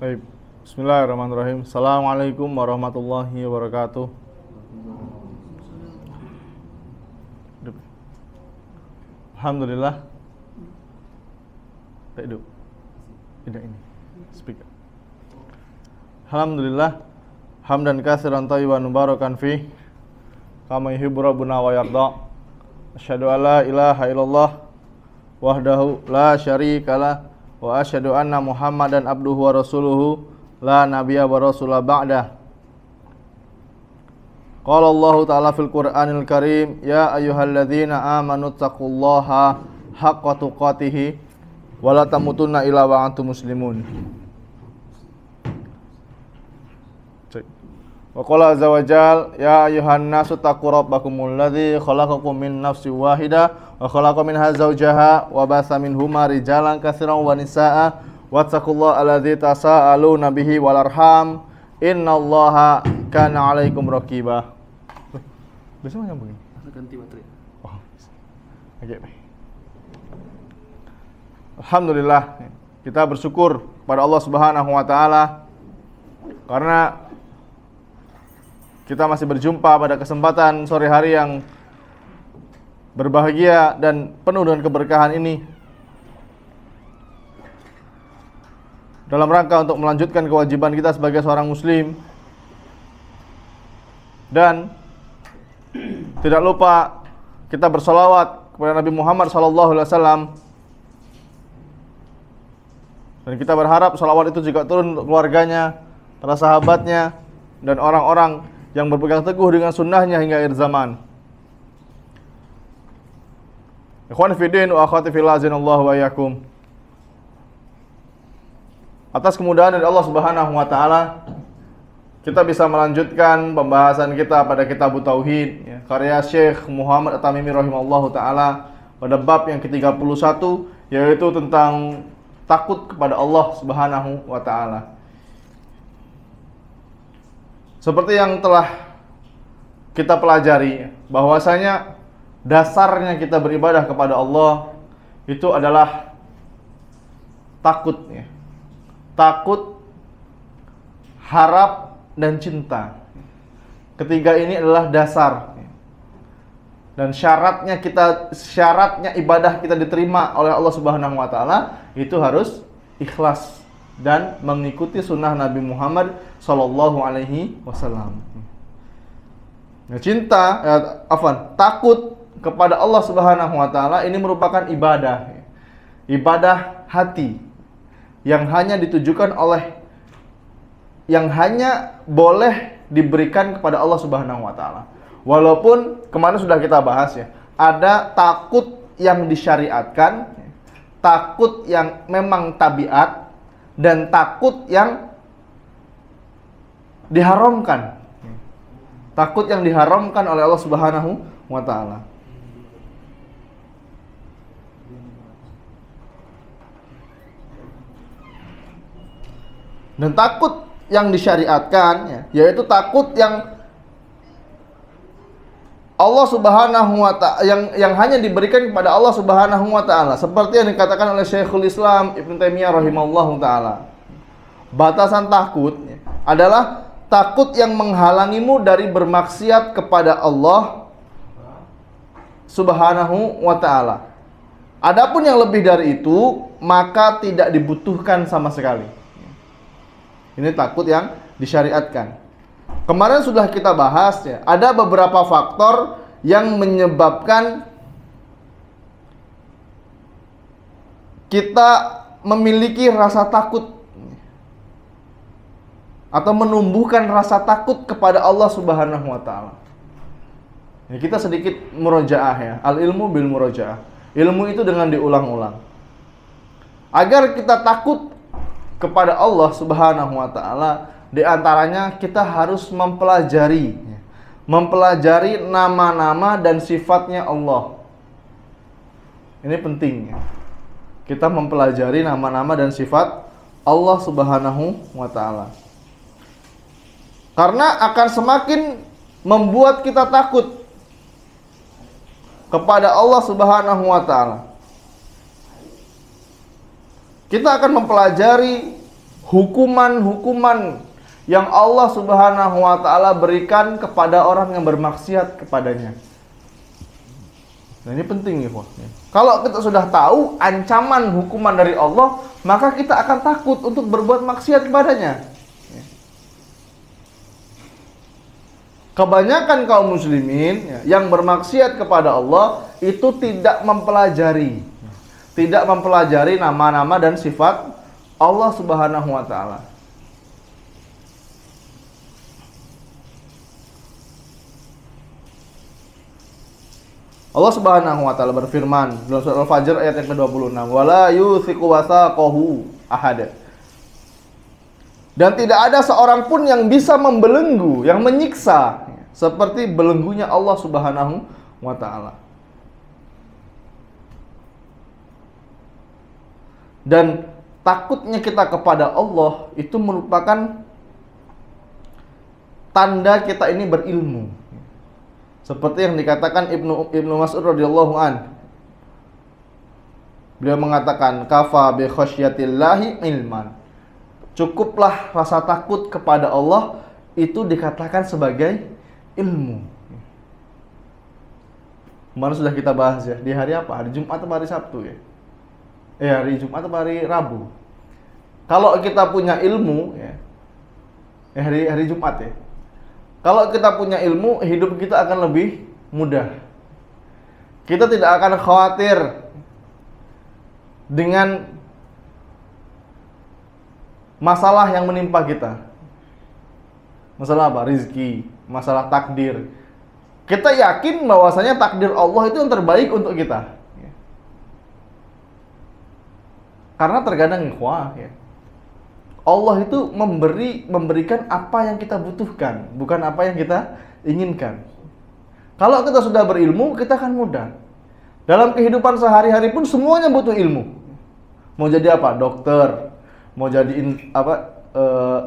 Baik. Bismillahirrahmanirrahim. Assalamualaikum warahmatullahi wabarakatuh. Alhamdulillah. Tak hidup. Tidak ini. Speak. Alhamdulillah. Hamdan kasiran tayyiban mubarakan fi. Kama yuhibbu rabbuna wa yarda. Asyhadu alla ilaha illallah wahdahu la syarikalah wa asyhadu anna Muhammadan abduhu wa rasuluhu la nabiyya wa rasula ba'dah Qala Allah Ta'ala fil Qur'anil Karim ya ayyuhalladzina amanu taqullaha haqqa tuqatih wa la tamutunna illa wa antum muslimun Wa qala azza wa jal ya ayuhan nasu taqu rabbakumul ladzi khalaqakum min nafsin wahida wa khalaqa minha zawjaha wa batha minhuma rijalan katsiran wa nisaa wattaqullaha alladzi tasaaluna bihi wal arham innallaha kana 'alaikum raqiba. Bisa nyambungin? Ya? Ganti baterai. Oh. Oke. Okay. Alhamdulillah kita bersyukur kepada Allah Subhanahu wa taala karena kita masih berjumpa pada kesempatan sore hari yang berbahagia dan penuh dengan keberkahan ini. Dalam rangka untuk melanjutkan kewajiban kita sebagai seorang muslim dan tidak lupa kita bersolawat kepada Nabi Muhammad SAW dan kita berharap salawat itu juga turun untuk keluarganya, para sahabatnya, dan orang-orang yang berpegang teguh dengan sunnahnya hingga akhir zaman. Ikhwan fidin wa akhwati fillah wa yakum. Atas kemudahan dari Allah Subhanahu wa taala kita bisa melanjutkan pembahasan kita pada kitab tauhid ya, karya Syekh Muhammad At-Tamimi rahimallahu taala pada bab yang ke-31 yaitu tentang takut kepada Allah Subhanahu wa taala. Seperti yang telah kita pelajari bahwasanya dasarnya kita beribadah kepada Allah itu adalah takutnya, Takut, harap dan cinta. Ketiga ini adalah dasar. Dan syaratnya kita syaratnya ibadah kita diterima oleh Allah Subhanahu wa taala itu harus ikhlas dan mengikuti sunnah Nabi Muhammad Shallallahu Alaihi Wasallam. Ya, cinta, ya, afan, takut kepada Allah Subhanahu Wa Taala ini merupakan ibadah, ibadah hati yang hanya ditujukan oleh, yang hanya boleh diberikan kepada Allah Subhanahu Wa Taala. Walaupun kemarin sudah kita bahas ya, ada takut yang disyariatkan, takut yang memang tabiat, dan takut yang diharamkan. Takut yang diharamkan oleh Allah Subhanahu wa taala. Dan takut yang disyariatkan ya, yaitu takut yang Allah Subhanahu wa taala yang yang hanya diberikan kepada Allah Subhanahu wa taala seperti yang dikatakan oleh Syekhul Islam Ibnu Taimiyah rahimallahu taala. Batasan takut ya, adalah takut yang menghalangimu dari bermaksiat kepada Allah Subhanahu wa taala. Adapun yang lebih dari itu, maka tidak dibutuhkan sama sekali. Ini takut yang disyariatkan. Kemarin sudah kita bahas ya, ada beberapa faktor yang menyebabkan kita memiliki rasa takut atau menumbuhkan rasa takut kepada Allah Subhanahu wa taala. Ya, kita sedikit murojaah ya. Al ilmu bil murojaah. Ilmu itu dengan diulang-ulang. Agar kita takut kepada Allah Subhanahu wa taala, di antaranya kita harus mempelajari mempelajari nama-nama dan sifatnya Allah. Ini penting. Ya. Kita mempelajari nama-nama dan sifat Allah Subhanahu wa taala. Karena akan semakin membuat kita takut kepada Allah Subhanahu wa taala. Kita akan mempelajari hukuman-hukuman yang Allah Subhanahu wa taala berikan kepada orang yang bermaksiat kepadanya. Nah, ini penting ya, Kalau kita sudah tahu ancaman hukuman dari Allah, maka kita akan takut untuk berbuat maksiat kepadanya. Kebanyakan kaum muslimin ya, yang bermaksiat kepada Allah itu tidak mempelajari tidak mempelajari nama-nama dan sifat Allah Subhanahu wa taala. Allah Subhanahu wa taala berfirman dalam surah Al-Fajr ayat yang ke-26, "Wala yuthiqu wathaqahu ahad." Dan tidak ada seorang pun yang bisa membelenggu, yang menyiksa seperti belenggunya Allah Subhanahu wa taala. Dan takutnya kita kepada Allah itu merupakan tanda kita ini berilmu. Seperti yang dikatakan Ibnu Ibnu Mas'ud radhiyallahu an. Beliau mengatakan kafa bi khasyatillahi ilman. Cukuplah rasa takut kepada Allah itu dikatakan sebagai ilmu. Kemarin sudah kita bahas ya, di hari apa? Hari Jumat atau hari Sabtu ya? Eh, hari Jumat atau hari Rabu? Kalau kita punya ilmu ya, eh, hari hari Jumat ya. Kalau kita punya ilmu, hidup kita akan lebih mudah. Kita tidak akan khawatir dengan masalah yang menimpa kita. Masalah apa? Rizki, masalah takdir. Kita yakin bahwasanya takdir Allah itu yang terbaik untuk kita. Karena terkadang ikhwah ya. Allah itu memberi memberikan apa yang kita butuhkan, bukan apa yang kita inginkan. Kalau kita sudah berilmu, kita akan mudah. Dalam kehidupan sehari-hari pun semuanya butuh ilmu. Mau jadi apa? Dokter, mau jadi apa? Uh,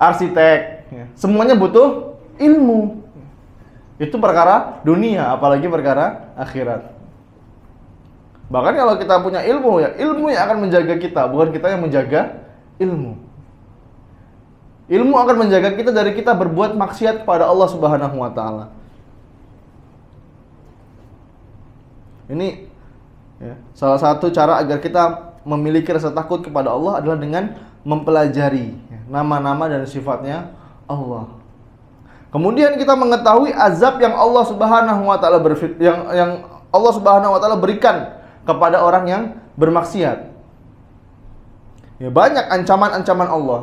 arsitek, Ya. semuanya butuh ilmu itu perkara dunia apalagi perkara akhirat bahkan kalau kita punya ilmu ya ilmu yang akan menjaga kita bukan kita yang menjaga ilmu ilmu akan menjaga kita dari kita berbuat maksiat kepada Allah Subhanahu wa taala ini ya, salah satu cara agar kita memiliki rasa takut kepada Allah adalah dengan mempelajari ya, nama-nama dan sifatnya Allah. Kemudian kita mengetahui azab yang Allah Subhanahu wa taala yang yang Allah Subhanahu wa taala berikan kepada orang yang bermaksiat. Ya banyak ancaman-ancaman Allah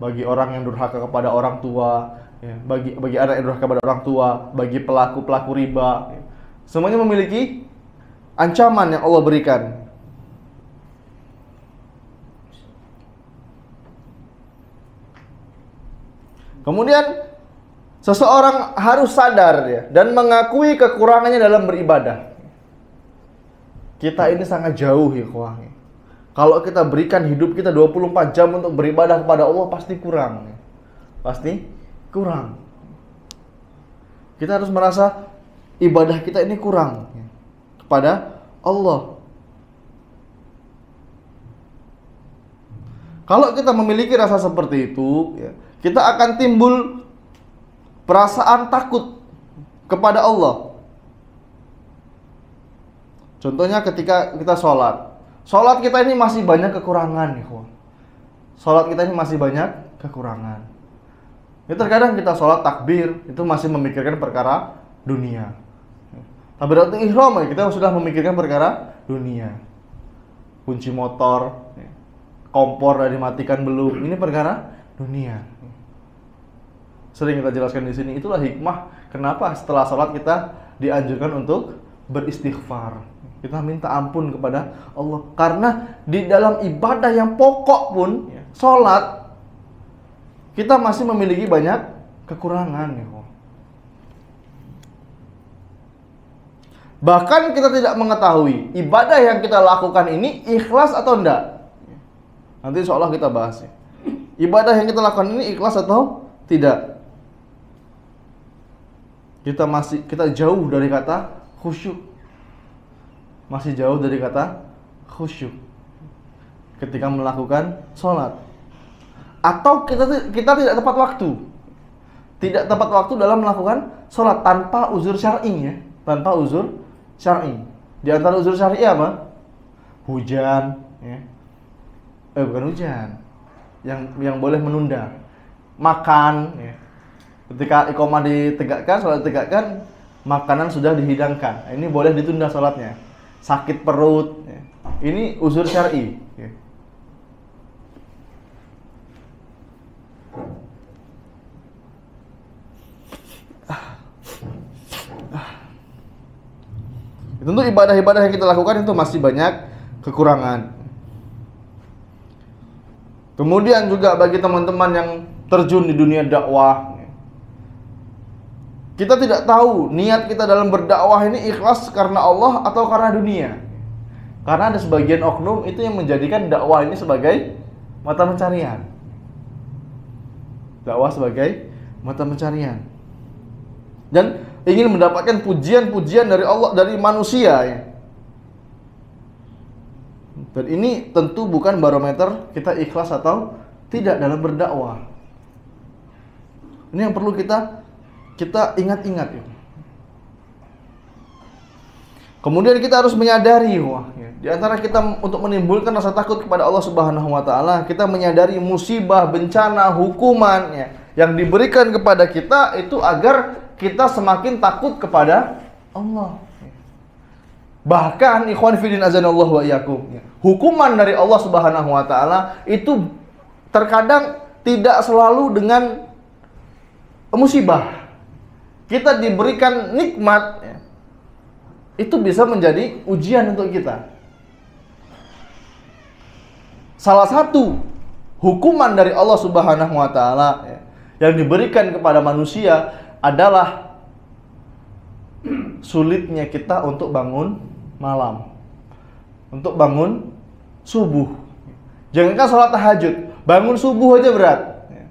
bagi orang yang durhaka kepada orang tua, ya, bagi bagi anak yang durhaka kepada orang tua, bagi pelaku pelaku riba. Ya. Semuanya memiliki ancaman yang Allah berikan. Kemudian seseorang harus sadar ya dan mengakui kekurangannya dalam beribadah. Kita ini sangat jauh ya kurangnya. Kalau kita berikan hidup kita 24 jam untuk beribadah kepada Allah pasti kurang. Pasti kurang. Kita harus merasa ibadah kita ini kurang kepada Allah. Kalau kita memiliki rasa seperti itu, ya, kita akan timbul perasaan takut kepada Allah. Contohnya ketika kita sholat, sholat kita ini masih banyak kekurangan, ikhwan. Sholat kita ini masih banyak kekurangan. Ya, terkadang kita sholat takbir itu masih memikirkan perkara dunia. berarti ihram ya, kita sudah memikirkan perkara dunia. Kunci motor, kompor dari matikan belum, ini perkara dunia sering kita jelaskan di sini itulah hikmah kenapa setelah sholat kita dianjurkan untuk beristighfar kita minta ampun kepada Allah karena di dalam ibadah yang pokok pun iya. sholat kita masih memiliki banyak kekurangan ya Bahkan kita tidak mengetahui ibadah yang kita lakukan ini ikhlas atau enggak. Iya. Nanti insya Allah kita bahas ya. Ibadah yang kita lakukan ini ikhlas atau tidak kita masih kita jauh dari kata khusyuk masih jauh dari kata khusyuk ketika melakukan sholat atau kita kita tidak tepat waktu tidak tepat waktu dalam melakukan sholat tanpa uzur syar'i ya tanpa uzur syar'i di antara uzur syar'i apa hujan ya eh bukan hujan yang yang boleh menunda makan ya Ketika ikoma ditegakkan, sholat ditegakkan, makanan sudah dihidangkan. Ini boleh ditunda sholatnya. Sakit perut. Ini uzur syari. Tentu ibadah-ibadah yang kita lakukan itu masih banyak kekurangan. Kemudian juga bagi teman-teman yang terjun di dunia dakwah, kita tidak tahu niat kita dalam berdakwah ini ikhlas karena Allah atau karena dunia. Karena ada sebagian oknum itu yang menjadikan dakwah ini sebagai mata pencarian. Dakwah sebagai mata pencarian. Dan ingin mendapatkan pujian-pujian dari Allah dari manusia ya. Dan ini tentu bukan barometer kita ikhlas atau tidak dalam berdakwah. Ini yang perlu kita kita ingat-ingat ya. Kemudian kita harus menyadari wah ya. di antara kita untuk menimbulkan rasa takut kepada Allah Subhanahu wa taala, kita menyadari musibah, bencana, hukuman ya, yang diberikan kepada kita itu agar kita semakin takut kepada Allah. Ya. Bahkan ikhwan fillah azanallahu wa iyyakum, ya, hukuman dari Allah Subhanahu wa taala itu terkadang tidak selalu dengan musibah kita diberikan nikmat ya, itu bisa menjadi ujian untuk kita. Salah satu hukuman dari Allah Subhanahu wa taala ya, yang diberikan kepada manusia adalah sulitnya kita untuk bangun malam. Untuk bangun subuh. Jangankan sholat tahajud, bangun subuh aja berat. Ya,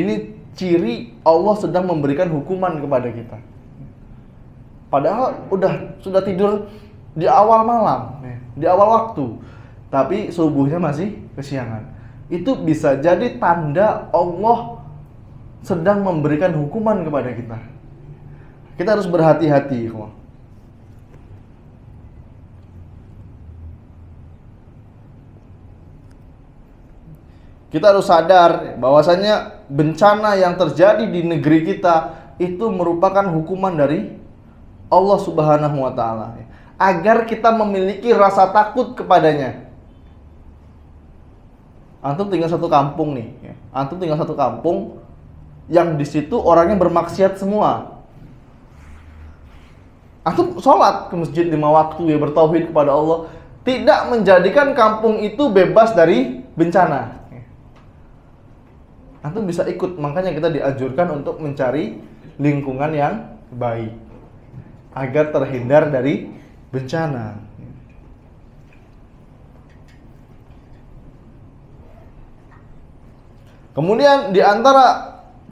ini ciri Allah sedang memberikan hukuman kepada kita. Padahal udah sudah tidur di awal malam, di awal waktu, tapi subuhnya masih kesiangan. Itu bisa jadi tanda Allah sedang memberikan hukuman kepada kita. Kita harus berhati-hati, Kita harus sadar bahwasanya bencana yang terjadi di negeri kita itu merupakan hukuman dari Allah Subhanahu wa taala agar kita memiliki rasa takut kepadanya. Antum tinggal satu kampung nih, ya. antum tinggal satu kampung yang di situ orangnya bermaksiat semua. Antum sholat ke masjid lima waktu ya bertauhid kepada Allah, tidak menjadikan kampung itu bebas dari bencana antum bisa ikut makanya kita dianjurkan untuk mencari lingkungan yang baik agar terhindar dari bencana kemudian diantara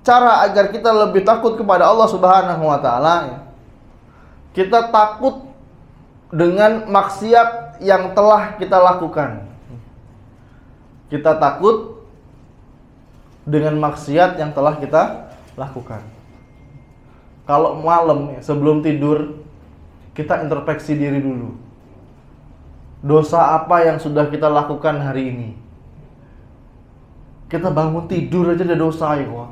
cara agar kita lebih takut kepada Allah Subhanahu wa taala kita takut dengan maksiat yang telah kita lakukan kita takut dengan maksiat yang telah kita lakukan. Kalau malam sebelum tidur kita introspeksi diri dulu. Dosa apa yang sudah kita lakukan hari ini? Kita bangun tidur aja ada dosa ya.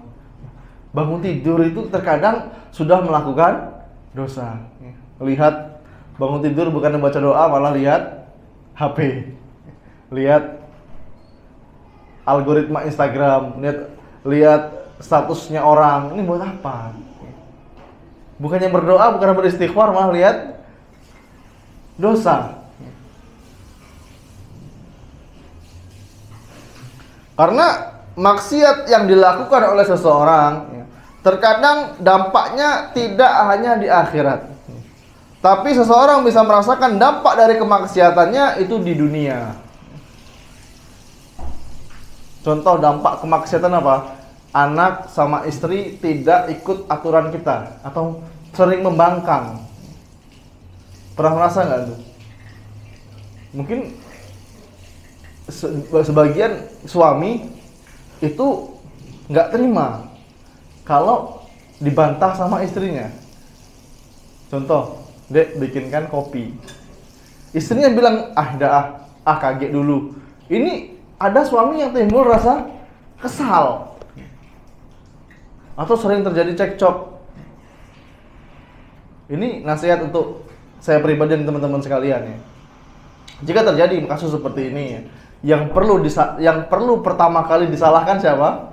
Bangun tidur itu terkadang sudah melakukan dosa. Lihat bangun tidur bukan membaca doa malah lihat HP. Lihat algoritma Instagram, lihat lihat statusnya orang. Ini buat apa? Bukannya berdoa, bukan beristighfar, malah lihat dosa. Karena maksiat yang dilakukan oleh seseorang terkadang dampaknya tidak hanya di akhirat. Tapi seseorang bisa merasakan dampak dari kemaksiatannya itu di dunia. Contoh dampak kemaksiatan apa? Anak sama istri tidak ikut aturan kita atau sering membangkang. Pernah merasa nggak tuh? Mungkin sebagian suami itu nggak terima kalau dibantah sama istrinya. Contoh, dek bikinkan kopi. Istrinya bilang, ah dah ah, ah kaget dulu. Ini ada suami yang timbul rasa kesal atau sering terjadi cekcok. Ini nasihat untuk saya pribadi dan teman-teman sekalian ya. Jika terjadi kasus seperti ini yang perlu disa yang perlu pertama kali disalahkan siapa?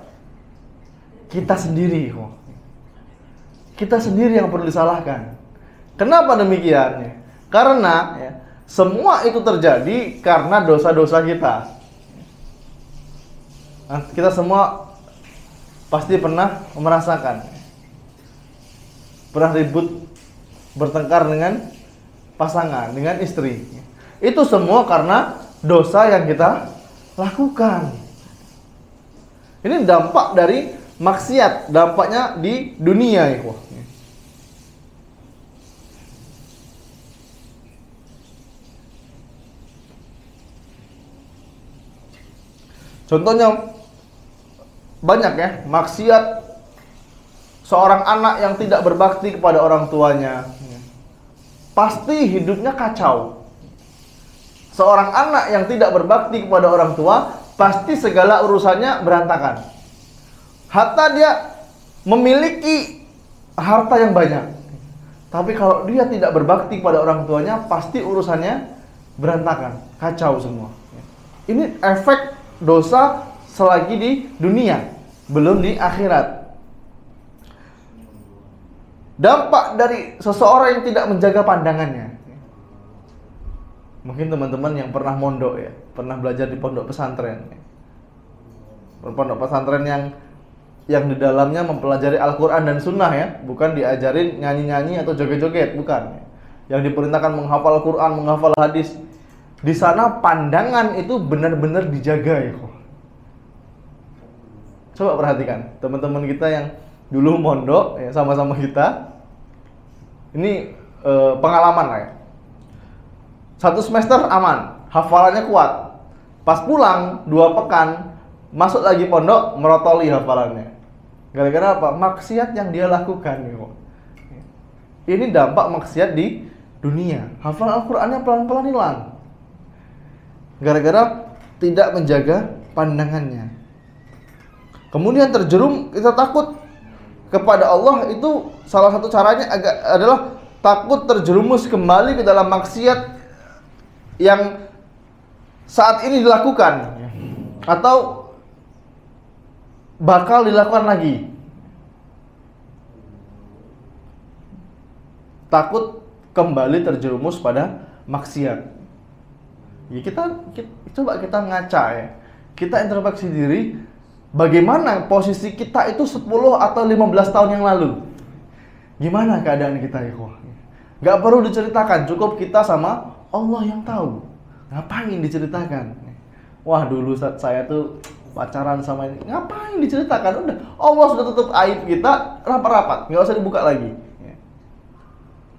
Kita sendiri. Kita sendiri yang perlu disalahkan. Kenapa demikian? Karena ya, semua itu terjadi karena dosa-dosa kita. Nah, kita semua pasti pernah merasakan pernah ribut bertengkar dengan pasangan dengan istri itu semua karena dosa yang kita lakukan ini dampak dari maksiat dampaknya di dunia ya contohnya banyak ya maksiat seorang anak yang tidak berbakti kepada orang tuanya pasti hidupnya kacau seorang anak yang tidak berbakti kepada orang tua pasti segala urusannya berantakan hatta dia memiliki harta yang banyak tapi kalau dia tidak berbakti kepada orang tuanya pasti urusannya berantakan kacau semua ini efek dosa selagi di dunia, belum di akhirat. Dampak dari seseorang yang tidak menjaga pandangannya. Mungkin teman-teman yang pernah mondok ya, pernah belajar di pondok pesantren. Pondok pesantren yang yang di dalamnya mempelajari Al-Quran dan Sunnah ya, bukan diajarin nyanyi-nyanyi atau joget-joget, bukan. Yang diperintahkan menghafal Quran, menghafal hadis. Di sana pandangan itu benar-benar dijaga ya. Coba perhatikan teman-teman kita yang dulu mondok ya sama-sama kita. Ini e, pengalaman lah ya. Satu semester aman, hafalannya kuat. Pas pulang dua pekan masuk lagi pondok merotoli hafalannya. Gara-gara apa? Maksiat yang dia lakukan. Ya, ini dampak maksiat di dunia. Hafalan Al-Qur'annya pelan-pelan hilang. Gara-gara tidak menjaga pandangannya kemudian terjerum kita takut kepada Allah itu salah satu caranya agak adalah takut terjerumus kembali ke dalam maksiat yang saat ini dilakukan atau bakal dilakukan lagi. Takut kembali terjerumus pada maksiat. Ya kita, kita coba kita ngaca ya. Kita introspeksi diri bagaimana posisi kita itu 10 atau 15 tahun yang lalu. Gimana keadaan kita, ikhwah? Gak perlu diceritakan, cukup kita sama Allah yang tahu. Ngapain diceritakan? Wah, dulu saat saya tuh pacaran sama ini. Ngapain diceritakan? Udah, Allah sudah tutup aib kita rapat-rapat, nggak usah dibuka lagi.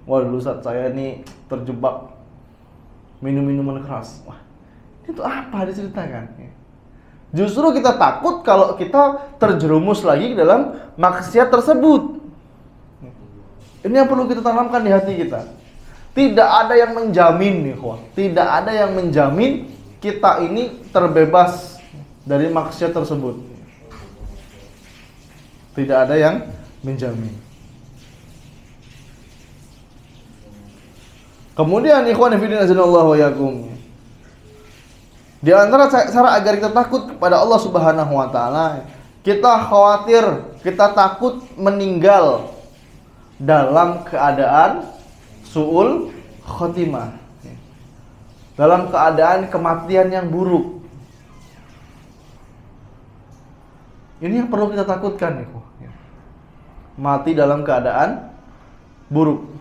Wah, dulu saat saya ini terjebak minum minuman keras. Wah, itu apa diceritakan? Justru kita takut kalau kita terjerumus lagi ke dalam maksiat tersebut. Ini yang perlu kita tanamkan di hati kita. Tidak ada yang menjamin nih, kok. Tidak ada yang menjamin kita ini terbebas dari maksiat tersebut. Tidak ada yang menjamin. Kemudian ikhwan fillah wa yakum. Di antara cara agar kita takut kepada Allah Subhanahu wa taala, kita khawatir, kita takut meninggal dalam keadaan suul khotimah. Dalam keadaan kematian yang buruk. Ini yang perlu kita takutkan, Mati dalam keadaan buruk.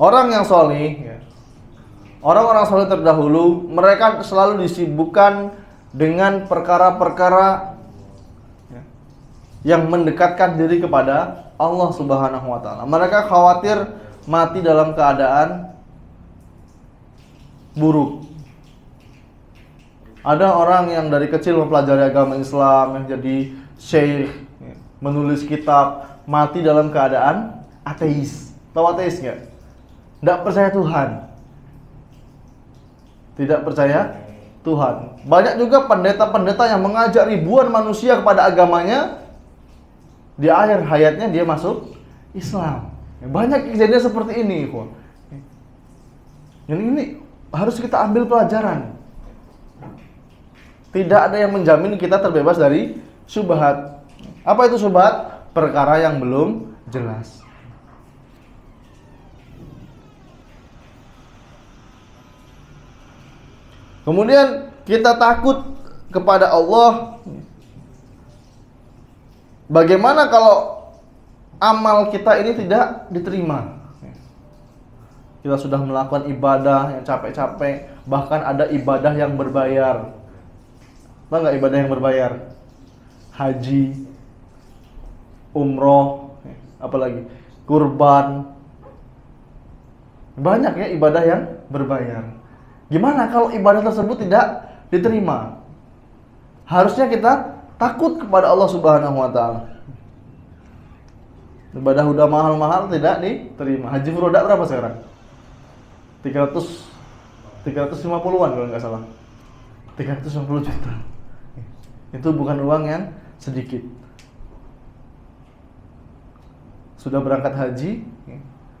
Orang yang solih, ya. orang-orang soleh terdahulu, mereka selalu disibukkan dengan perkara-perkara ya, yang mendekatkan diri kepada Allah Subhanahu wa taala. Mereka khawatir mati dalam keadaan buruk. Ada orang yang dari kecil mempelajari agama Islam, yang jadi syekh, ya, menulis kitab, mati dalam keadaan ateis. Tahu ateis nggak? Tidak percaya Tuhan. Tidak percaya Tuhan. Banyak juga pendeta-pendeta yang mengajak ribuan manusia kepada agamanya. Di akhir hayatnya dia masuk Islam. Banyak kejadian seperti ini. Dan ini harus kita ambil pelajaran. Tidak ada yang menjamin kita terbebas dari subhat. Apa itu subhat? Perkara yang belum jelas. Kemudian kita takut kepada Allah. Bagaimana kalau amal kita ini tidak diterima? Kita sudah melakukan ibadah yang capek-capek, bahkan ada ibadah yang berbayar. Tahu nggak ibadah yang berbayar? Haji, umroh, apalagi kurban. Banyak ya ibadah yang berbayar. Gimana kalau ibadah tersebut tidak diterima? Harusnya kita takut kepada Allah Subhanahu wa taala. Ibadah udah mahal-mahal tidak diterima. Haji furoda berapa sekarang? 300 350-an kalau nggak salah. 350 juta. Itu bukan uang yang sedikit. Sudah berangkat haji,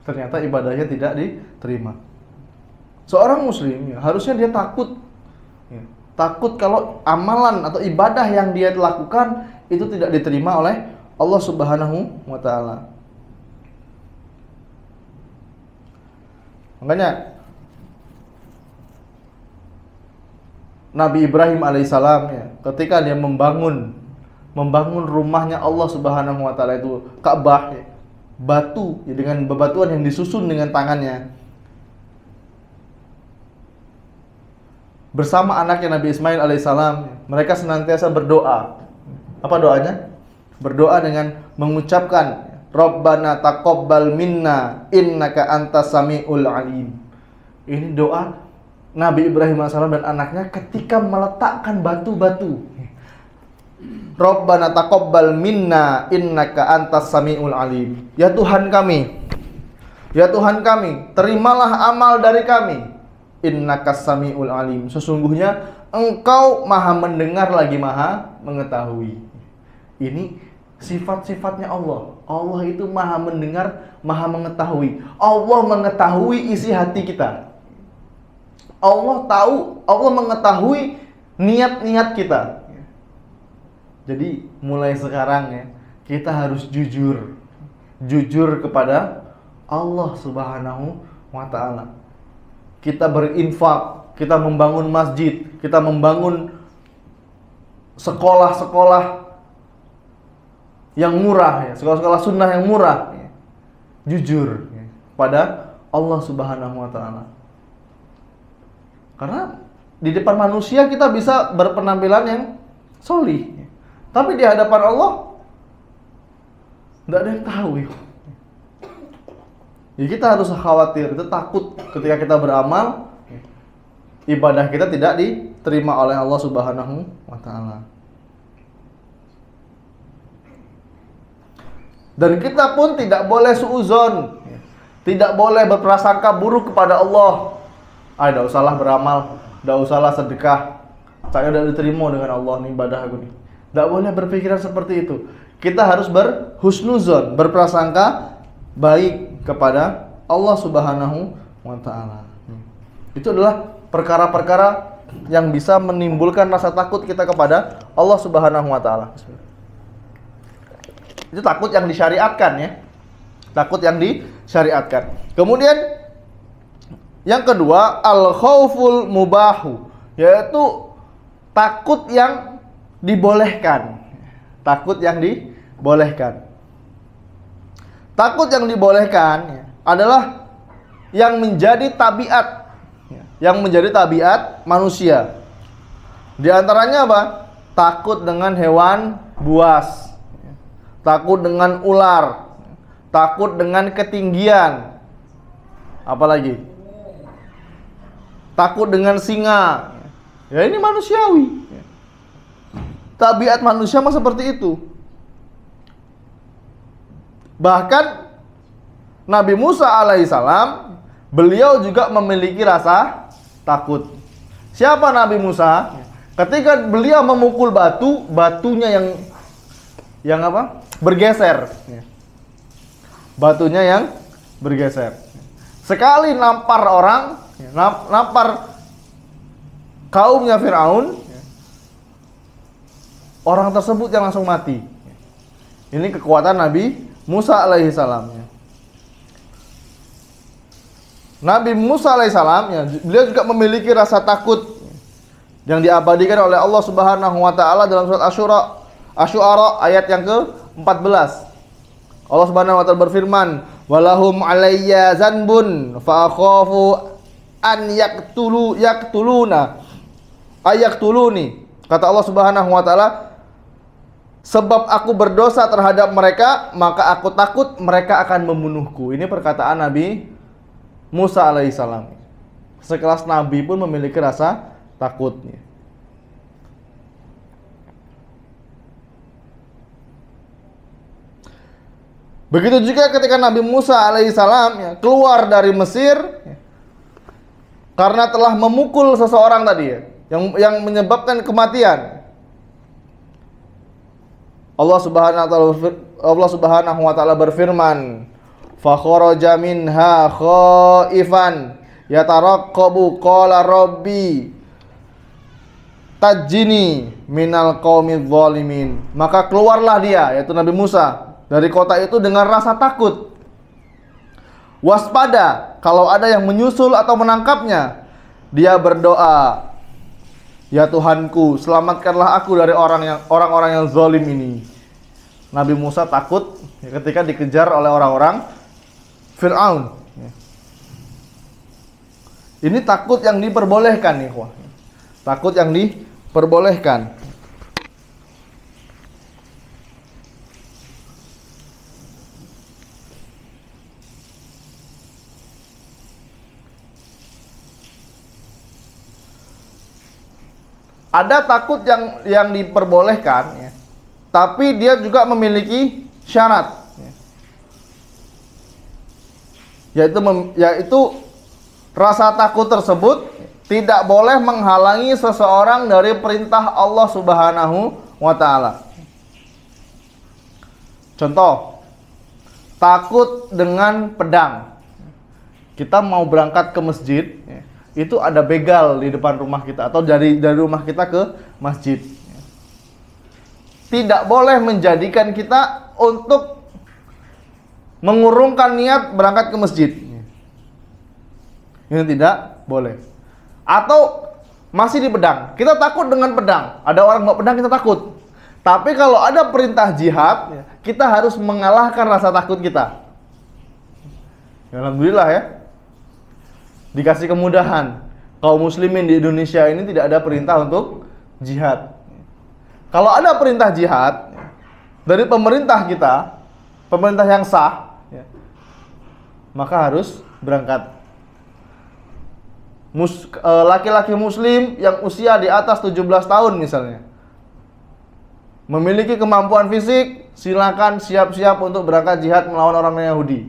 ternyata ibadahnya tidak diterima. Seorang muslim ya, harusnya dia takut ya, takut kalau amalan atau ibadah yang dia lakukan itu tidak diterima oleh Allah Subhanahu wa taala. Makanya Nabi Ibrahim alaihissalam ya, ketika dia membangun membangun rumahnya Allah Subhanahu wa taala itu Ka'bah ya, batu ya dengan bebatuan yang disusun dengan tangannya. bersama anaknya Nabi Ismail alaihissalam, mereka senantiasa berdoa. Apa doanya? Berdoa dengan mengucapkan Rabbana taqabbal minna innaka antasami samiul alim. Ini doa Nabi Ibrahim alaihissalam dan anaknya ketika meletakkan batu-batu. Rabbana taqabbal minna innaka antasami samiul alim. Ya Tuhan kami, Ya Tuhan kami, terimalah amal dari kami Inna samiul alim. Sesungguhnya engkau maha mendengar lagi maha mengetahui. Ini sifat-sifatnya Allah. Allah itu maha mendengar, maha mengetahui. Allah mengetahui isi hati kita. Allah tahu, Allah mengetahui niat-niat kita. Jadi mulai sekarang ya, kita harus jujur. Jujur kepada Allah Subhanahu wa taala kita berinfak, kita membangun masjid, kita membangun sekolah-sekolah yang murah ya, sekolah-sekolah sunnah yang murah. Ya. Jujur ya. pada Allah Subhanahu wa taala. Karena di depan manusia kita bisa berpenampilan yang solih. Ya. Tapi di hadapan Allah, tidak ada yang tahu. Jadi ya, kita harus khawatir, itu takut ketika kita beramal ibadah kita tidak diterima oleh Allah Subhanahu wa taala. Dan kita pun tidak boleh suuzon. Tidak boleh berprasangka buruk kepada Allah. Ah, tidak usahlah beramal, tidak usahlah sedekah. Saya sudah diterima dengan Allah nih ibadah aku nih. Tidak boleh berpikiran seperti itu. Kita harus berhusnuzon, berprasangka baik kepada Allah Subhanahu wa taala. Itu adalah perkara-perkara yang bisa menimbulkan rasa takut kita kepada Allah Subhanahu wa taala. Itu takut yang disyariatkan ya. Takut yang disyariatkan. Kemudian yang kedua al khauful mubahu yaitu takut yang dibolehkan. Takut yang dibolehkan. Takut yang dibolehkan adalah yang menjadi tabiat yang menjadi tabiat manusia. Di antaranya apa? Takut dengan hewan buas, takut dengan ular, takut dengan ketinggian. Apalagi? Takut dengan singa. Ya ini manusiawi. Tabiat manusia mah seperti itu. Bahkan Nabi Musa alaihissalam beliau juga memiliki rasa takut. Siapa Nabi Musa? Ketika beliau memukul batu, batunya yang yang apa? Bergeser. Batunya yang bergeser. Sekali nampar orang, nampar kaumnya Firaun, orang tersebut yang langsung mati. Ini kekuatan Nabi Musa alaihi salamnya. Nabi Musa alaihi salamnya, beliau juga memiliki rasa takut yang diabadikan oleh Allah Subhanahu wa taala dalam surat Asyura, Asyuara ayat yang ke-14. Allah Subhanahu wa taala berfirman, "Walahum alayya zanbun fa an yaktulu yaktuluna ayaktuluni." Kata Allah Subhanahu wa taala, Sebab aku berdosa terhadap mereka, maka aku takut mereka akan membunuhku. Ini perkataan Nabi Musa alaihissalam. Sekelas Nabi pun memiliki rasa takutnya. Begitu juga ketika Nabi Musa alaihissalam ya, keluar dari Mesir ya, karena telah memukul seseorang tadi ya, yang yang menyebabkan kematian. Allah Subhanahu wa taala Allah Subhanahu wa taala berfirman, kharaja minha khaifan yataraqqabu qala rabbi tajini minal qaumidh zalimin." Maka keluarlah dia yaitu Nabi Musa dari kota itu dengan rasa takut. Waspada kalau ada yang menyusul atau menangkapnya. Dia berdoa, "Ya Tuhanku, selamatkanlah aku dari orang yang orang-orang yang zalim ini." Nabi Musa takut ketika dikejar oleh orang-orang Fir'aun. Ini takut yang diperbolehkan nih, wah. Takut yang diperbolehkan. Ada takut yang yang diperbolehkan ya tapi dia juga memiliki syarat yaitu mem, yaitu rasa takut tersebut tidak boleh menghalangi seseorang dari perintah Allah Subhanahu wa taala. Contoh takut dengan pedang. Kita mau berangkat ke masjid, itu ada begal di depan rumah kita atau dari dari rumah kita ke masjid tidak boleh menjadikan kita untuk mengurungkan niat berangkat ke masjid. Ini tidak boleh. Atau masih di pedang. Kita takut dengan pedang. Ada orang bawa pedang kita takut. Tapi kalau ada perintah jihad, ya. kita harus mengalahkan rasa takut kita. Ya, Alhamdulillah ya. Dikasih kemudahan. Kaum muslimin di Indonesia ini tidak ada perintah untuk jihad. Kalau ada perintah jihad dari pemerintah kita, pemerintah yang sah, ya, maka harus berangkat. Mus, e, laki-laki muslim yang usia di atas 17 tahun misalnya. Memiliki kemampuan fisik, silakan siap-siap untuk berangkat jihad melawan orang Yahudi.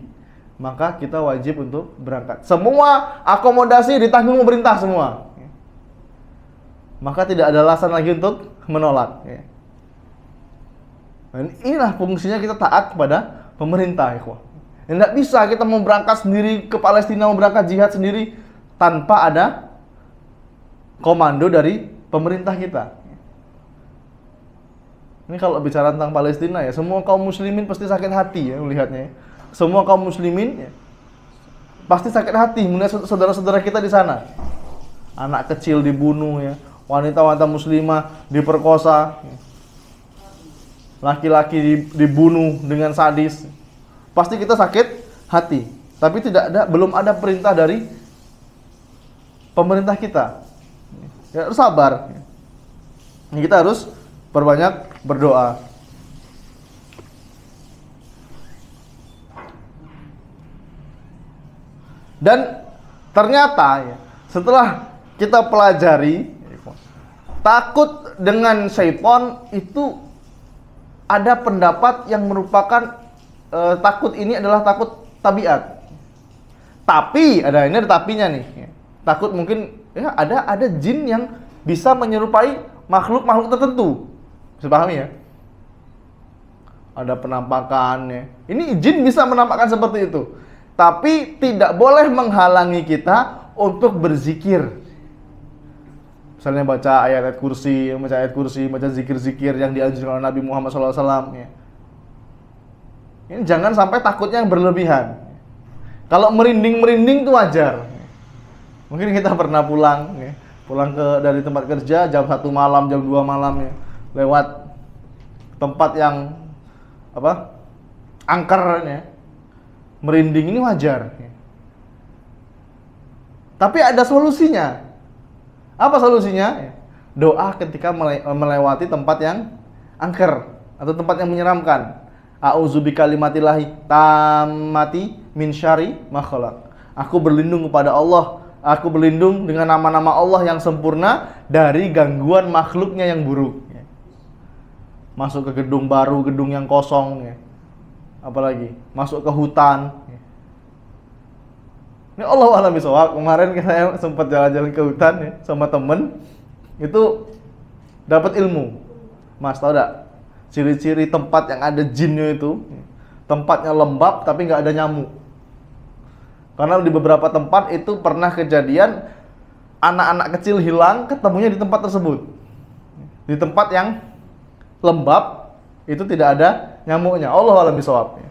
Maka kita wajib untuk berangkat. Semua akomodasi ditanggung pemerintah semua. Maka tidak ada alasan lagi untuk menolak. Ya. Dan inilah fungsinya kita taat kepada pemerintah, Dan Tidak bisa kita mau berangkat sendiri ke Palestina, mau berangkat jihad sendiri tanpa ada komando dari pemerintah kita. Ini kalau bicara tentang Palestina ya, semua kaum muslimin pasti sakit hati ya melihatnya. Ya. Semua kaum muslimin ya, pasti sakit hati melihat saudara-saudara kita di sana. Anak kecil dibunuh ya, wanita-wanita muslimah diperkosa, laki-laki dibunuh dengan sadis. Pasti kita sakit hati, tapi tidak ada belum ada perintah dari pemerintah kita. Ya, harus sabar. Kita harus perbanyak berdoa. Dan ternyata ya, setelah kita pelajari Takut dengan syaitan itu ada pendapat yang merupakan e, takut ini adalah takut tabiat. Tapi ada ini ada tapinya nih. Takut mungkin ya ada ada jin yang bisa menyerupai makhluk-makhluk tertentu. Bisa pahami ya? Ada penampakannya. Ini jin bisa menampakkan seperti itu. Tapi tidak boleh menghalangi kita untuk berzikir misalnya baca ayat-ayat kursi, baca ayat kursi, baca zikir-zikir yang dianjurkan oleh Nabi Muhammad SAW. Ya. Ini jangan sampai takutnya yang berlebihan. Kalau merinding-merinding itu wajar. Mungkin kita pernah pulang, ya. pulang ke dari tempat kerja jam satu malam, jam 2 malam ya, lewat tempat yang apa angker ya. Merinding ini wajar. Ya. Tapi ada solusinya apa solusinya? Doa ketika melewati tempat yang angker atau tempat yang menyeramkan. bi kalimatillahi tamati min syari makhluk. Aku berlindung kepada Allah. Aku berlindung dengan nama-nama Allah yang sempurna dari gangguan makhluknya yang buruk. Masuk ke gedung baru, gedung yang kosong. Apalagi masuk ke hutan, ini Allah alami soal Kemarin saya sempat jalan-jalan ke hutan ya, sama temen. Itu dapat ilmu. Mas tau gak? Ciri-ciri tempat yang ada jinnya itu. Tempatnya lembab tapi nggak ada nyamuk. Karena di beberapa tempat itu pernah kejadian anak-anak kecil hilang ketemunya di tempat tersebut. Di tempat yang lembab itu tidak ada nyamuknya. Allah alami soalnya,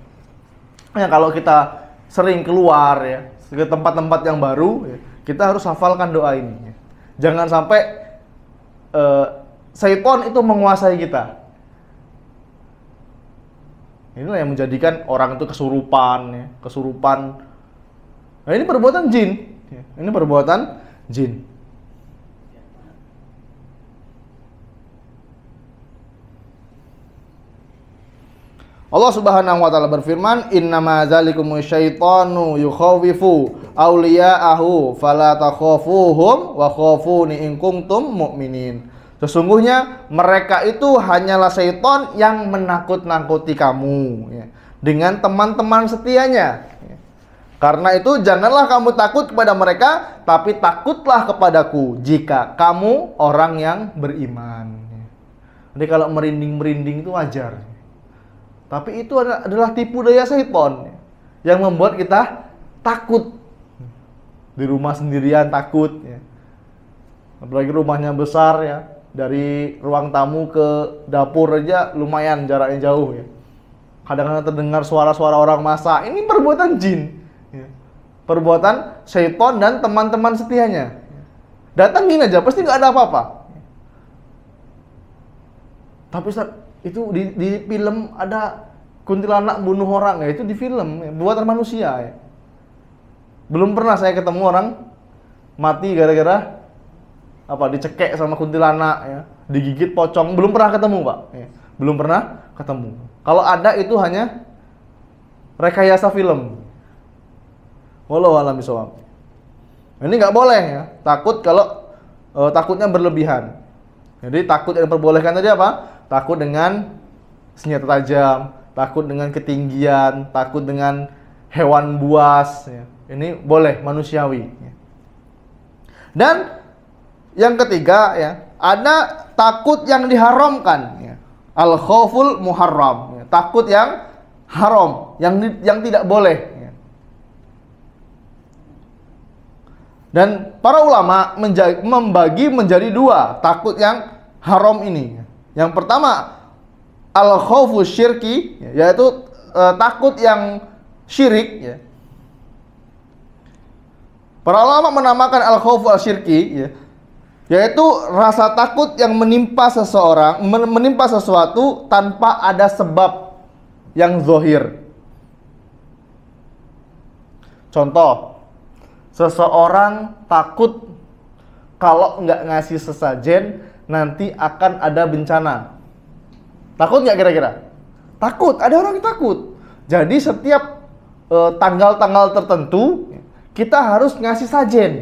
Ya, kalau kita sering keluar ya, ke tempat-tempat yang baru, ya, kita harus hafalkan doa ini. Ya. Jangan sampai uh, eh, setan itu menguasai kita. Inilah yang menjadikan orang itu kesurupan, ya. kesurupan. Nah, ini perbuatan jin. Ya. Ini perbuatan jin. Allah Subhanahu wa taala berfirman, "Innama dzalikum syaitanu yukhawifu auliya'ahu fala takhafuhum wa khafuni in kuntum mu'minin." Sesungguhnya mereka itu hanyalah syaitan yang menakut-nakuti kamu ya, dengan teman-teman setianya. Karena itu janganlah kamu takut kepada mereka, tapi takutlah kepadaku jika kamu orang yang beriman. Jadi kalau merinding-merinding itu wajar. Tapi itu adalah tipu daya setan yang membuat kita takut di rumah sendirian takut ya. Apalagi rumahnya besar ya, dari ruang tamu ke dapur aja lumayan jaraknya jauh ya. Kadang-kadang terdengar suara-suara orang masak. Ini perbuatan jin. Ya. Perbuatan setan dan teman-teman setianya. Datangin aja, pasti nggak ada apa-apa. Tapi Ustaz, itu di, di film ada kuntilanak bunuh orang ya itu di film ya. buatan manusia ya. belum pernah saya ketemu orang mati gara-gara apa dicekek sama kuntilanak ya digigit pocong belum pernah ketemu pak ya. belum pernah ketemu kalau ada itu hanya rekayasa film walau alam ini nggak boleh ya takut kalau e, takutnya berlebihan jadi takut yang diperbolehkan tadi apa takut dengan senjata tajam, takut dengan ketinggian, takut dengan hewan buas. Ya. Ini boleh manusiawi. Ya. Dan yang ketiga ya, ada takut yang diharamkan. Ya. Al khawful muharram, takut yang haram, yang yang tidak boleh. Dan para ulama membagi menjadi dua takut yang haram ini. Yang pertama al khawfu syirki yaitu e, takut yang syirik ya. Para ulama menamakan al khawfu al syirki ya, yaitu rasa takut yang menimpa seseorang menimpa sesuatu tanpa ada sebab yang zohir. Contoh, seseorang takut kalau nggak ngasih sesajen nanti akan ada bencana. Takut nggak kira-kira? Takut, ada orang yang takut. Jadi setiap eh, tanggal-tanggal uh, tertentu kita harus ngasih sajen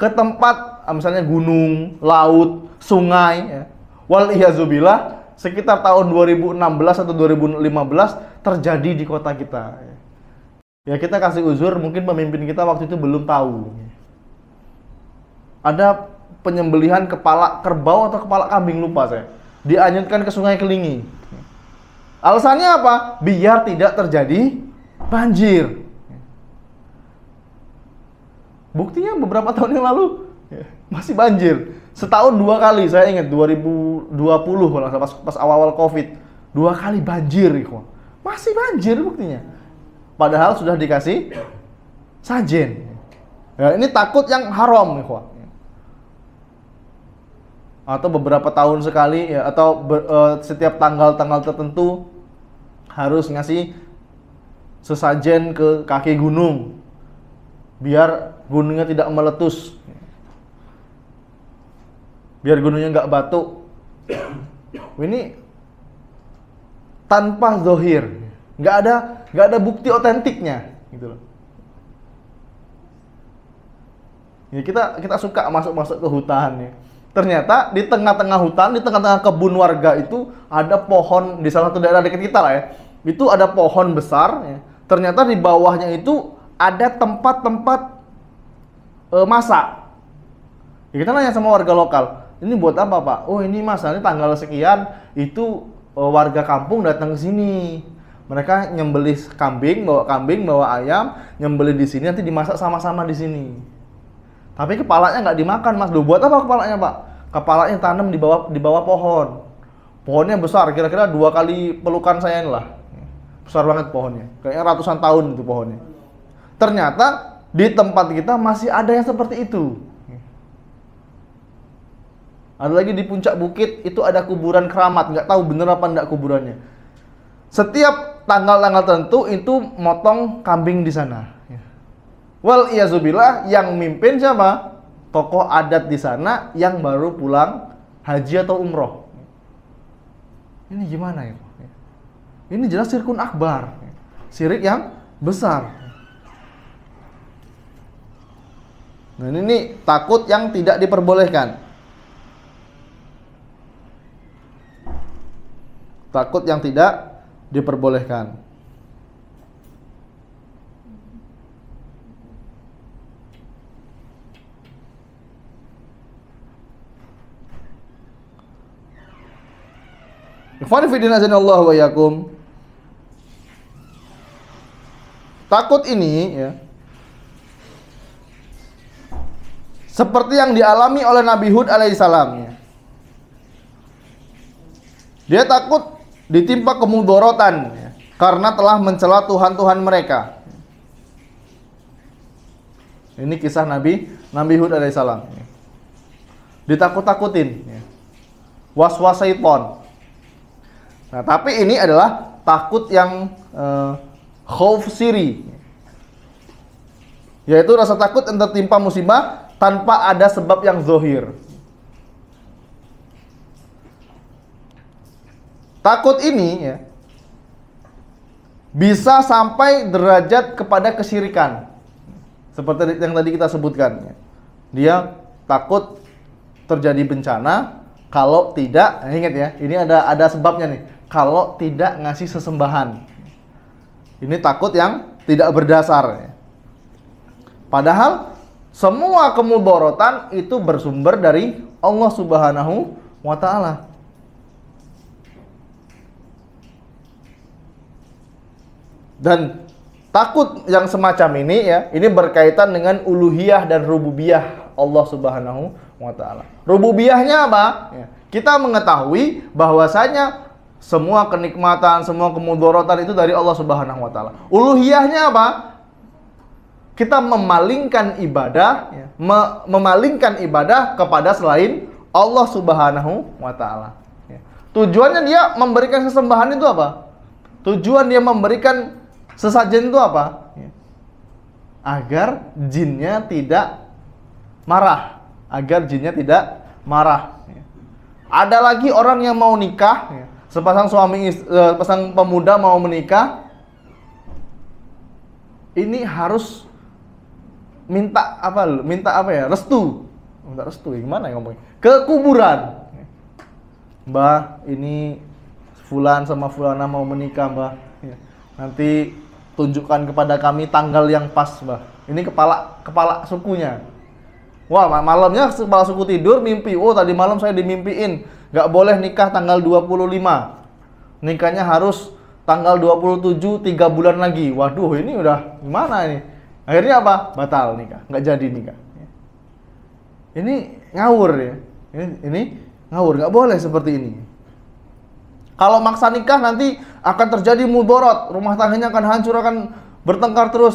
ke tempat ah, misalnya gunung, laut, sungai. Ya. Wal sekitar tahun 2016 atau 2015 terjadi di kota kita. Ya. ya kita kasih uzur mungkin pemimpin kita waktu itu belum tahu. Ada penyembelihan kepala kerbau atau kepala kambing lupa saya. Dianyutkan ke sungai Kelingi. Alasannya apa? Biar tidak terjadi banjir. Buktinya beberapa tahun yang lalu masih banjir. Setahun dua kali saya ingat 2020 pas pas awal-awal Covid. Dua kali banjir, Masih banjir buktinya. Padahal sudah dikasih sajen. Ya, ini takut yang haram, atau beberapa tahun sekali ya, atau ber, uh, setiap tanggal-tanggal tertentu harus ngasih sesajen ke kaki gunung biar gunungnya tidak meletus biar gunungnya nggak batuk ini tanpa zohir nggak ada nggak ada bukti otentiknya gitu loh ya kita kita suka masuk masuk ke hutan ya ternyata di tengah-tengah hutan, di tengah-tengah kebun warga itu ada pohon di salah satu daerah dekat kita lah ya. Itu ada pohon besar. Ya. Ternyata di bawahnya itu ada tempat-tempat e, masak. Ya, kita nanya sama warga lokal, ini buat apa pak? Oh ini mas, ini tanggal sekian itu e, warga kampung datang ke sini. Mereka nyembelih kambing, bawa kambing, bawa ayam, nyembelih di sini nanti dimasak sama-sama di sini. Tapi kepalanya nggak dimakan, Mas. Lu buat apa kepalanya, Pak? Kepalanya tanam di bawah di bawah pohon. Pohonnya besar, kira-kira dua kali pelukan saya lah Besar banget pohonnya. Kayaknya ratusan tahun itu pohonnya. Ternyata di tempat kita masih ada yang seperti itu. Ada lagi di puncak bukit itu ada kuburan keramat, nggak tahu bener apa enggak kuburannya. Setiap tanggal-tanggal tertentu itu motong kambing di sana. Wal iazubillah yang mimpin siapa? Tokoh adat di sana yang baru pulang haji atau umroh. Ini gimana ya? Ini jelas sirkun akbar. Sirik yang besar. Nah, ini ini takut yang tidak diperbolehkan. Takut yang tidak diperbolehkan. Ikhwan fillah Allah wa yakum. Takut ini ya. Seperti yang dialami oleh Nabi Hud alaihissalam ya. Dia takut ditimpa kemudorotan ya, karena telah mencela Tuhan-Tuhan mereka. Ini kisah Nabi Nabi Hud alaihissalam. Ya. Ditakut-takutin. Ya. Was-was syaitan. Nah, tapi ini adalah takut yang uh, khauf siri. Yaitu rasa takut yang tertimpa musibah tanpa ada sebab yang zohir. Takut ini ya, bisa sampai derajat kepada kesirikan, Seperti yang tadi kita sebutkan. Ya. Dia takut terjadi bencana kalau tidak, nah, ingat ya, ini ada ada sebabnya nih kalau tidak ngasih sesembahan. Ini takut yang tidak berdasar. Padahal semua kemudorotan itu bersumber dari Allah Subhanahu wa taala. Dan takut yang semacam ini ya, ini berkaitan dengan uluhiyah dan rububiyah Allah Subhanahu wa taala. Rububiyahnya apa? Ya, kita mengetahui bahwasanya semua kenikmatan, semua kemudorotan itu dari Allah Subhanahu wa taala. Uluhiyahnya apa? Kita memalingkan ibadah, ya. memalingkan ibadah kepada selain Allah Subhanahu wa taala. Ya. Tujuannya dia memberikan sesembahan itu apa? Tujuan dia memberikan sesajen itu apa? Ya. Agar jinnya tidak marah, agar jinnya tidak marah. Ada lagi orang yang mau nikah, ya sepasang suami eh, sepasang pemuda mau menikah ini harus minta apa minta apa ya restu minta restu ya, gimana ya ngomongnya ke kuburan mbah ini fulan sama fulana mau menikah mbah iya. nanti tunjukkan kepada kami tanggal yang pas mbah ini kepala kepala sukunya Wah, malamnya kepala suku tidur mimpi, oh tadi malam saya dimimpiin, nggak boleh nikah tanggal 25. Nikahnya harus tanggal 27, 3 bulan lagi. Waduh, ini udah gimana ini? Akhirnya apa? Batal nikah, nggak jadi nikah. Ini ngawur ya. Ini, ini ngawur, nggak boleh seperti ini. Kalau maksa nikah nanti akan terjadi mudorot. rumah tangganya akan hancur, akan bertengkar terus.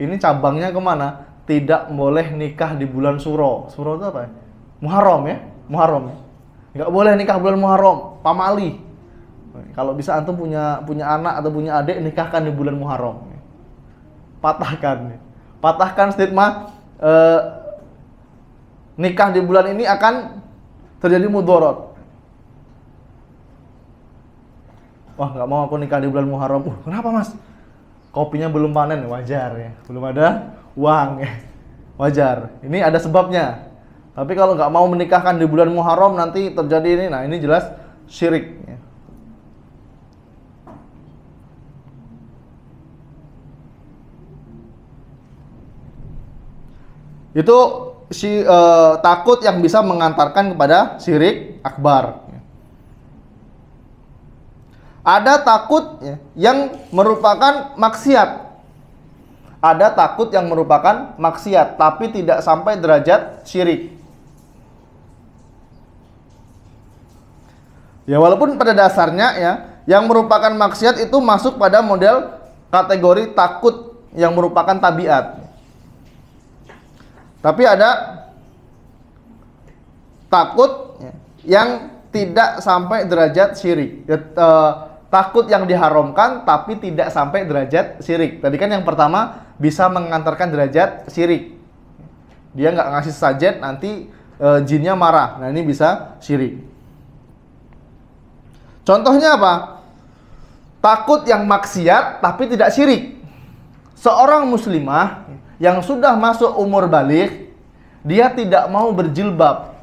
Ini cabangnya kemana? Tidak boleh nikah di bulan Suro. Suro itu apa ya? Muharram ya? Muharram ya? Nggak boleh nikah bulan Muharram. Pamali. Kalau bisa antum punya punya anak atau punya adik, nikahkan di bulan Muharram. Patahkan. Patahkan stigma eh, nikah di bulan ini akan terjadi mudorot. wah nggak mau aku nikah di bulan Muharram. Uh, kenapa mas? kopinya belum panen wajar ya belum ada uang ya wajar ini ada sebabnya tapi kalau nggak mau menikahkan di bulan Muharram nanti terjadi ini nah ini jelas syirik ya. itu si uh, takut yang bisa mengantarkan kepada syirik akbar ada takut ya, yang merupakan maksiat. Ada takut yang merupakan maksiat, tapi tidak sampai derajat syirik. Ya walaupun pada dasarnya ya, yang merupakan maksiat itu masuk pada model kategori takut yang merupakan tabiat. Tapi ada takut ya, yang tidak sampai derajat syirik. Eh, takut yang diharamkan tapi tidak sampai derajat syirik. Tadi kan yang pertama bisa mengantarkan derajat syirik. Dia nggak ngasih sajen nanti e, jinnya marah. Nah ini bisa syirik. Contohnya apa? Takut yang maksiat tapi tidak syirik. Seorang muslimah yang sudah masuk umur balik, dia tidak mau berjilbab.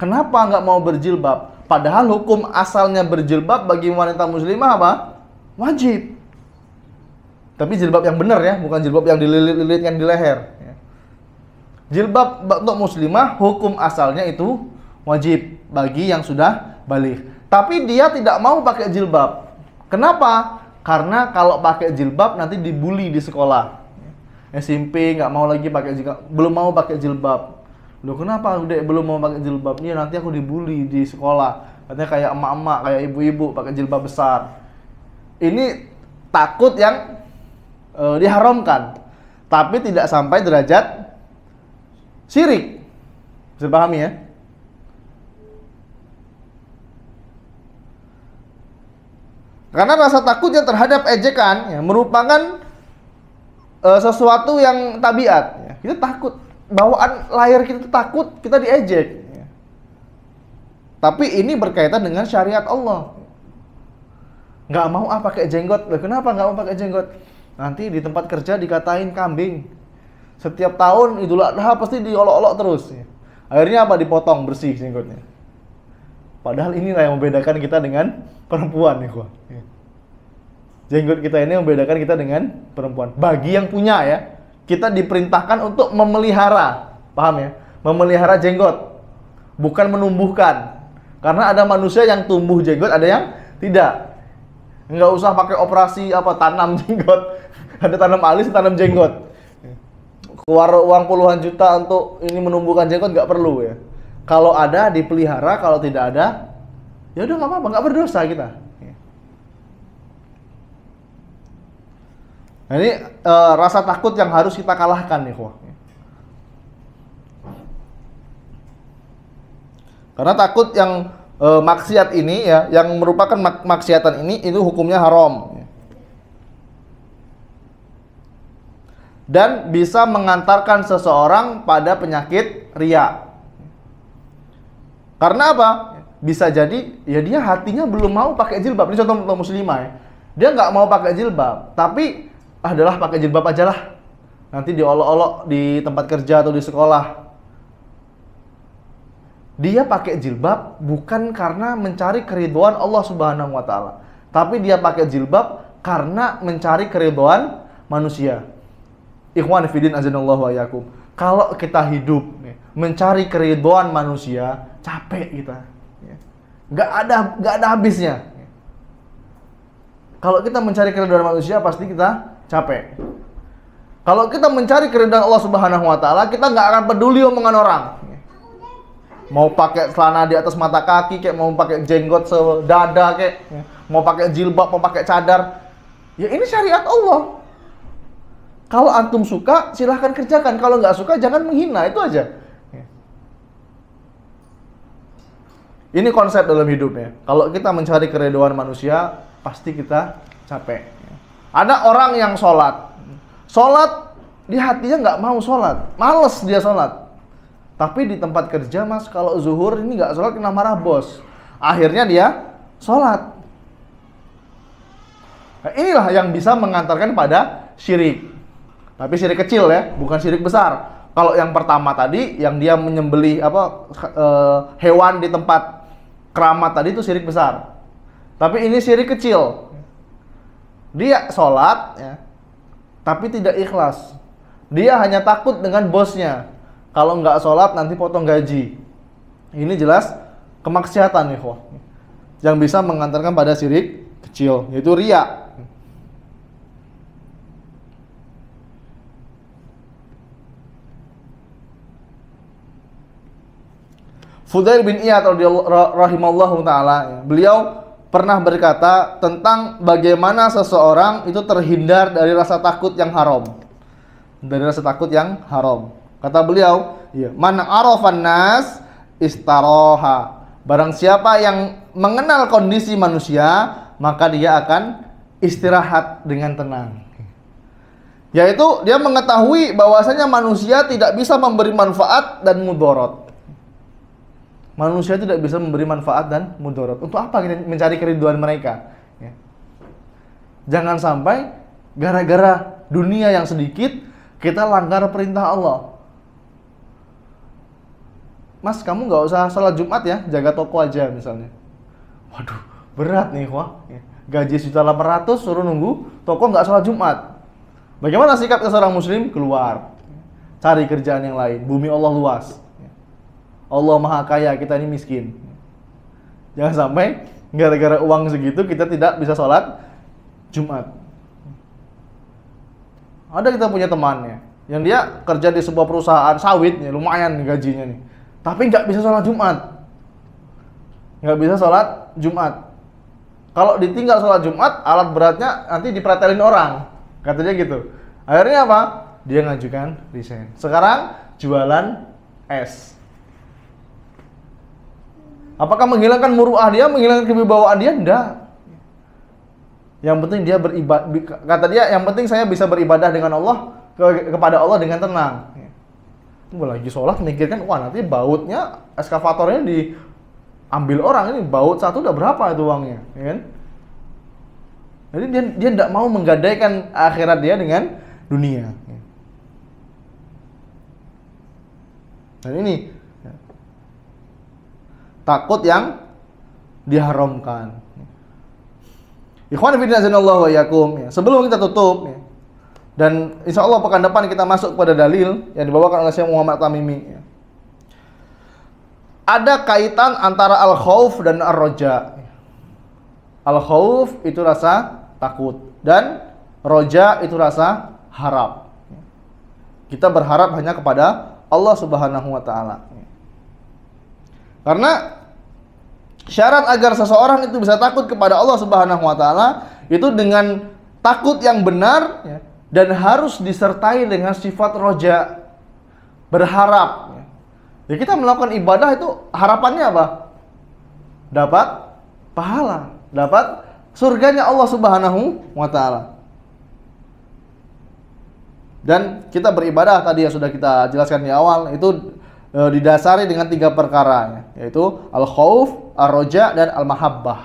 Kenapa nggak mau berjilbab? Padahal hukum asalnya berjilbab bagi wanita muslimah apa? Wajib. Tapi jilbab yang benar ya, bukan jilbab yang dililit-lilitkan di leher. Ya. Jilbab untuk muslimah hukum asalnya itu wajib bagi yang sudah balik. Tapi dia tidak mau pakai jilbab. Kenapa? Karena kalau pakai jilbab nanti dibully di sekolah. SMP nggak mau lagi pakai jilbab, belum mau pakai jilbab Loh kenapa udah belum mau pakai jilbabnya nanti aku dibully di sekolah. Katanya kayak emak-emak, kayak ibu-ibu pakai jilbab besar. Ini takut yang e, diharamkan, tapi tidak sampai derajat syirik. Bisa pahami ya? Karena rasa takutnya terhadap ejekan ya, merupakan e, sesuatu yang tabiat. Ya. Kita takut bawaan layar kita takut kita diejek. Tapi ini berkaitan dengan syariat Allah. Nggak mau ah pakai jenggot. Loh, kenapa nggak mau pakai jenggot? Nanti di tempat kerja dikatain kambing. Setiap tahun Idul Adha pasti diolok-olok terus. Akhirnya apa? Dipotong bersih jenggotnya. Padahal inilah yang membedakan kita dengan perempuan nih, ya, Jenggot kita ini membedakan kita dengan perempuan. Bagi yang punya ya, kita diperintahkan untuk memelihara, paham ya? Memelihara jenggot, bukan menumbuhkan. Karena ada manusia yang tumbuh jenggot, ada yang tidak. Nggak usah pakai operasi apa tanam jenggot. ada tanam alis, tanam jenggot. Keluar uang puluhan juta untuk ini menumbuhkan jenggot nggak perlu ya. Kalau ada dipelihara, kalau tidak ada ya udah nggak apa-apa, nggak berdosa kita. Nah, ini uh, rasa takut yang harus kita kalahkan nih, Wah. Karena takut yang uh, maksiat ini ya, yang merupakan mak maksiatan ini itu hukumnya haram. Dan bisa mengantarkan seseorang pada penyakit ria. Karena apa? Bisa jadi ya dia hatinya belum mau pakai jilbab. Ini contoh, contoh muslimah ya. Dia nggak mau pakai jilbab, tapi adalah ah, pakai jilbab aja lah nanti diolok-olok di tempat kerja atau di sekolah dia pakai jilbab bukan karena mencari keriduan Allah Subhanahu wa taala tapi dia pakai jilbab karena mencari keriduan manusia ikhwan fillah azanallahu wa yakum kalau kita hidup mencari keriduan manusia capek kita ya. nggak ada nggak ada habisnya kalau kita mencari keriduan manusia pasti kita capek. Kalau kita mencari keridhaan Allah Subhanahu wa taala, kita nggak akan peduli omongan orang. Mau pakai celana di atas mata kaki kayak mau pakai jenggot sedada kayak mau pakai jilbab, mau pakai cadar. Ya ini syariat Allah. Kalau antum suka, silahkan kerjakan. Kalau nggak suka, jangan menghina. Itu aja. Ini konsep dalam hidupnya. Kalau kita mencari keredoan manusia, pasti kita capek. Ada orang yang sholat, sholat di hatinya nggak mau sholat, males dia sholat. Tapi di tempat kerja mas, kalau zuhur ini nggak sholat kena marah bos. Akhirnya dia sholat. Nah, inilah yang bisa mengantarkan pada syirik. Tapi syirik kecil ya, bukan syirik besar. Kalau yang pertama tadi, yang dia menyembeli apa e, hewan di tempat keramat tadi itu syirik besar. Tapi ini syirik kecil. Dia sholat, ya, tapi tidak ikhlas. Dia hanya takut dengan bosnya. Kalau nggak sholat nanti potong gaji. Ini jelas kemaksiatan nih kok. Yang bisa mengantarkan pada sirik kecil, yaitu ria. Fudail bin Iyad radhiyallahu taala, ya, beliau pernah berkata tentang bagaimana seseorang itu terhindar dari rasa takut yang haram. Dari rasa takut yang haram. Kata beliau, iya, "Man arafan nas istaroha." Barang siapa yang mengenal kondisi manusia, maka dia akan istirahat dengan tenang. Yaitu dia mengetahui bahwasanya manusia tidak bisa memberi manfaat dan mudorot manusia tidak bisa memberi manfaat dan mudarat. Untuk apa kita mencari keriduan mereka? Ya. Jangan sampai gara-gara dunia yang sedikit kita langgar perintah Allah. Mas, kamu nggak usah sholat Jumat ya, jaga toko aja misalnya. Waduh, berat nih, wah. Ya. Gaji sejuta delapan ratus suruh nunggu, toko nggak sholat Jumat. Bagaimana sikap seorang muslim? Keluar, cari kerjaan yang lain. Bumi Allah luas Allah maha kaya, kita ini miskin. Jangan sampai gara-gara uang segitu kita tidak bisa sholat Jumat. Ada kita punya temannya, yang dia kerja di sebuah perusahaan sawit, ya lumayan gajinya nih. Tapi nggak bisa sholat Jumat. Nggak bisa sholat Jumat. Kalau ditinggal sholat Jumat, alat beratnya nanti dipretelin orang. Katanya gitu. Akhirnya apa? Dia ngajukan resign. Sekarang jualan es. Apakah menghilangkan muruah dia, menghilangkan kewibawaan dia? Tidak. Yang penting dia beribadah, kata dia, yang penting saya bisa beribadah dengan Allah, ke, kepada Allah dengan tenang. Tunggu lagi sholat mikirkan, wah nanti bautnya, eskavatornya diambil orang, ini baut satu udah berapa itu uangnya, ya kan? Jadi dia dia tidak mau menggadaikan akhirat dia dengan dunia. Ya. Dan ini takut yang diharamkan. Ikhwan Allah wa yakum. Ya, sebelum kita tutup ya, dan insya Allah pekan depan kita masuk kepada dalil yang dibawakan oleh Syekh Muhammad Tamimi. Ya. Ada kaitan antara al-khauf dan ar-roja. Al-khauf itu rasa takut dan roja itu rasa harap. Kita berharap hanya kepada Allah Subhanahu wa taala. Karena Syarat agar seseorang itu bisa takut kepada Allah Subhanahu wa taala itu dengan takut yang benar ya. dan harus disertai dengan sifat roja berharap. Ya, kita melakukan ibadah itu harapannya apa? Dapat pahala, dapat surganya Allah Subhanahu wa taala. Dan kita beribadah tadi yang sudah kita jelaskan di awal itu e, didasari dengan tiga perkara yaitu al-khauf, Arroja roja dan Al-Mahabbah.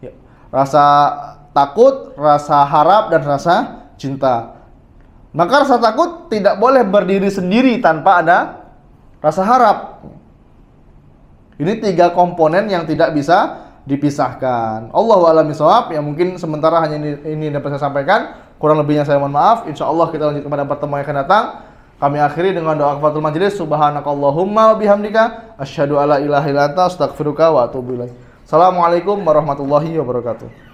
Ya. Rasa takut, rasa harap, dan rasa cinta. Maka rasa takut tidak boleh berdiri sendiri tanpa ada rasa harap. Ini tiga komponen yang tidak bisa dipisahkan. Allahu alam Ya mungkin sementara hanya ini, ini dapat saya sampaikan. Kurang lebihnya saya mohon maaf. Insya Allah kita lanjut kepada pertemuan yang akan datang. Kami akhiri dengan doa kafatul majelis. Subhanakallahumma bihamdika. Asyhadu alla ilaha illa anta astaghfiruka wa atubu ilaik. Assalamualaikum warahmatullahi wabarakatuh.